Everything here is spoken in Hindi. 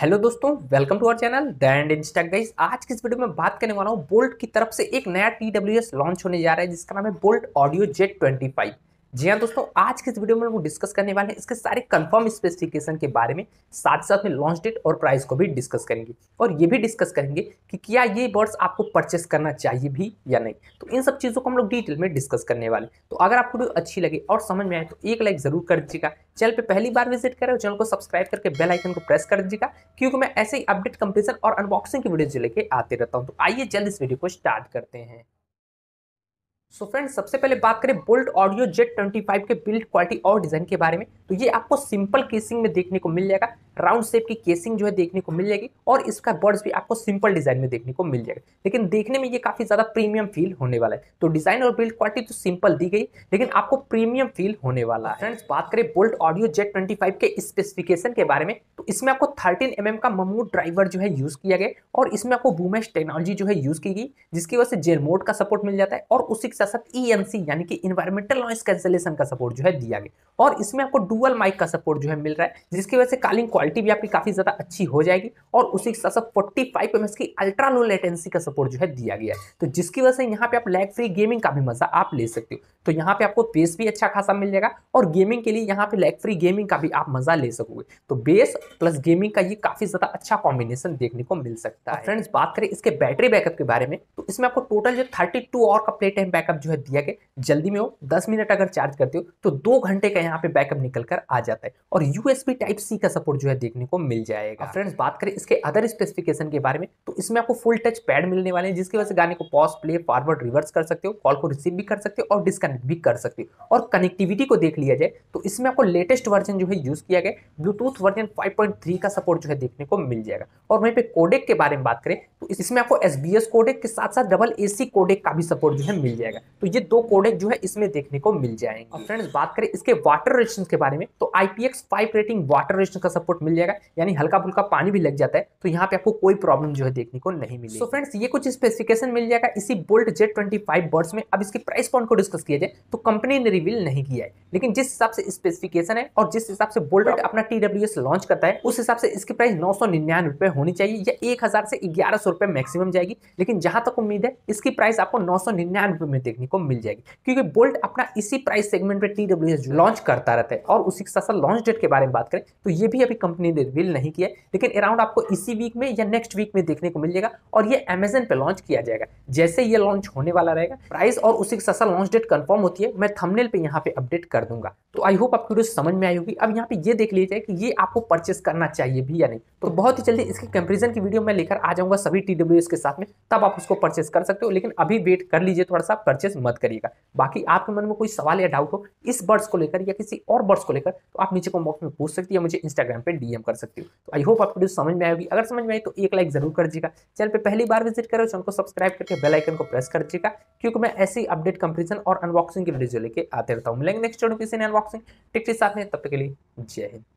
हेलो दोस्तों welcome to our channel the and guys आज की इस वीडियो में बात करने वाला हूँ बोल्ट की तरफ से एक नया टी लॉन्च होने जा रहा है जिसका नाम है Boult audio Z twenty five जी हाँ दोस्तों आज के इस वीडियो में हम डिस्कस करने वाले हैं इसके सारे कंफर्म स्पेसिफिकेशन के बारे में साथ साथ में लॉन्च डेट और प्राइस को भी डिस्कस करेंगे और ये भी डिस्कस करेंगे कि क्या ये बर्ड्स आपको परचेस करना चाहिए भी या नहीं तो इन सब चीज़ों को हम लोग डिटेल में डिस्कस करने वाले तो अगर आपको वीडियो अच्छी लगे और समझ में आए तो एक लाइक जरूर कर दीजिएगा चैनल पर पहली बार विजिट करें चैनल को सब्सक्राइब करके बेल आइकन को प्रेस कर दीजिएगा क्योंकि मैं ऐसे ही अपडेट कंपेरिजन और अनबॉक्सिंग की वीडियो लेके आते रहता हूँ तो आइए जल्द इस वीडियो को स्टार्ट करते हैं सो so फ्रेंड्स सबसे पहले बात करें बोल्ट ऑडियो जेट 25 के बिल्ड क्वालिटी और डिज़ाइन के बारे में तो ये आपको सिंपल केसिंग में देखने को मिल जाएगा राउंड शेप की केसिंग जो है देखने को मिल जाएगी और इसका बर्ड्स भी आपको सिंपल डिजाइन में देखने को मिल जाएगा लेकिन देखने में ये काफी ज्यादा प्रीमियम फील होने वाला है तो डिजाइन और बिल्ड क्वालिटी तो सिंपल दी गई लेकिन आपको प्रीमियम फील होने वाला है फ्रेंड्स बात करें बोल्ट ऑडियो जेट ट्वेंटी के स्पेसिफिकेशन के बारे में तो इसमें आपको थर्टीन एम mm का ममू ड्राइवर जो है यूज किया गया और इसमें आपको बूमेश टेक्नोलॉजी जो है यूज की गई जिसकी वजह से जेर मोड का सपोर्ट मिल जाता है और उसी के साथ साथ ई यानी कि इन्वायरमेंटल नॉइस कैंसलेशन का सपोर्ट जो है दिया गया और इसमें आपको डुअल माइक का सपोर्ट जो है मिल रहा है जिसकी वजह से कालिंग क्वालिटी क्वालिटी भी आपकी काफ़ी ज़्यादा अच्छी हो जाएगी और उसी के साथ साथ फोर्टी फाइव एम की अल्ट्रा लो लेटेंसी का सपोर्ट जो है दिया गया है तो जिसकी वजह से यहाँ पे आप लैग फ्री गेमिंग का भी मज़ा आप ले सकते हो तो यहाँ पे आपको बेस भी अच्छा खासा मिल जाएगा और गेमिंग के लिए यहाँ पे लैग फ्री गेमिंग का भी आप मजा ले सकोगे तो बेस प्लस गेमिंग का ये काफी ज्यादा अच्छा कॉम्बिनेशन देखने को मिल सकता तो है फ्रेंड्स बात करें इसके बैटरी बैकअप के बारे में तो इसमें आपको टोटल जो थर्टी टू और का प्ले टाइम बैकअप जो है दिया गया जल्दी में हो दस मिनट अगर चार्ज करते हो तो दो घंटे का यहाँ पे बैकअप निकल कर आ जाता है और यूएसबी टाइप सी का सपोर्ट जो है देखने को मिल जाएगा फ्रेंड्स बात करें इसके अदर स्पेसिफिकेशन के बारे में तो इसमें आपको फुल टच पैड मिलने वाले हैं जिसकी वजह से गाने को पॉज प्ले फॉरवर्ड रिवर्स कर सकते हो कॉल को रिसीव भी कर सकते हो और डिस्कनेक्ट कनेक्ट भी कर सकते हो और कनेक्टिविटी को देख लिया जाए तो इसमें आपको लेटेस्ट वर्जन जो है यूज़ किया गया ब्लूटूथ वर्जन 5.3 का सपोर्ट जो है देखने को मिल जाएगा और वहीं पे कोडेक के बारे में बात करें तो इसमें आपको एस बी एस कोडेक के साथ साथ डबल ए सी कोडेक का भी सपोर्ट जो है मिल जाएगा तो ये दो कोडेक जो है इसमें देखने को मिल जाएंगे और फ्रेंड्स बात करें इसके वाटर रेशन के बारे में तो IPX five rating water resistance का सपोर्ट मिल जाएगा यानी हल्का फुल्का पानी भी लग जाता है तो यहाँ पे आपको कोई प्रॉब्लम जो है देखने को नहीं मिली तो फ्रेंड्स ये कुछ स्पेसिफिकेशन मिल जाएगा इसी Boult Z twenty five buds में अब इसके प्राइस पॉइंट को डिस्कस किया जाए चीज़ें तो कंपनी ने रिवील नहीं किया है लेकिन जिस हिसाब से स्पेसिफिकेशन है और जिस हिसाब से बोल्ट अपना टी लॉन्च करता है उस हिसाब से इसकी प्राइस नौ सौ निन्यानवे रुपये होनी चाहिए या एक हज़ार से ग्यारह सौ रुपये मैक्सिमम जाएगी लेकिन जहां तक उम्मीद है इसकी प्राइस आपको नौ सौ निन्यानवे में देखने को मिल जाएगी क्योंकि बोल्ट अपना इसी प्राइस सेगमेंट में टी लॉन्च करता रहता है और उसी के साथ साथ लॉन्च डेट के बारे में बात करें तो ये भी अभी कंपनी ने रिवील नहीं किया है लेकिन अराउंड आपको इसी वीक में या नेक्स्ट वीक में देखने को मिल जाएगा और ये अमेजन पे लॉन्च किया जाएगा जैसे ये लॉन्च होने वाला रहेगा प्राइस और उसी के साथ साथ लॉन्च डेट कन्फर्म फॉर्म होती है मैं थंबनेल पे यहाँ पे अपडेट कर दूंगा तो आई होप आपकी वीडियो समझ में आई होगी अब यहाँ पे ये देख लीजिए कि ये आपको परचेस करना चाहिए भी या नहीं तो बहुत ही जल्दी इसके कंपेरिजन की वीडियो मैं लेकर आ जाऊंगा सभी टी के साथ में तब आप उसको परचेस कर सकते हो लेकिन अभी वेट कर लीजिए थोड़ा सा परचेस मत करिएगा बाकी आपके मन में कोई सवाल या डाउट हो इस बर्ड्स को लेकर या किसी और बर्ड्स को लेकर तो आप नीचे कॉम्बॉक्स में पूछ सकती है मुझे इंस्टाग्राम पर डीएम कर सकती हो तो आई होप आपकी वीडियो समझ में आएगी अगर समझ में आई तो एक लाइक जरूर कर दीजिएगा चैनल पर पहली बार विजिट करो चैनल को सब्सक्राइब करके बेलाइकन को प्रेस कर दीजिएगा क्योंकि मैं ऐसी अपडेट कंपेरिजन और अनबॉक्सिंग की वीडियो लेके आते रहता हूँ मिलेंगे नेक्स्ट वीडियो किसी ने अनबॉक्सिंग टिक साथ में तब तक के लिए जय हिंद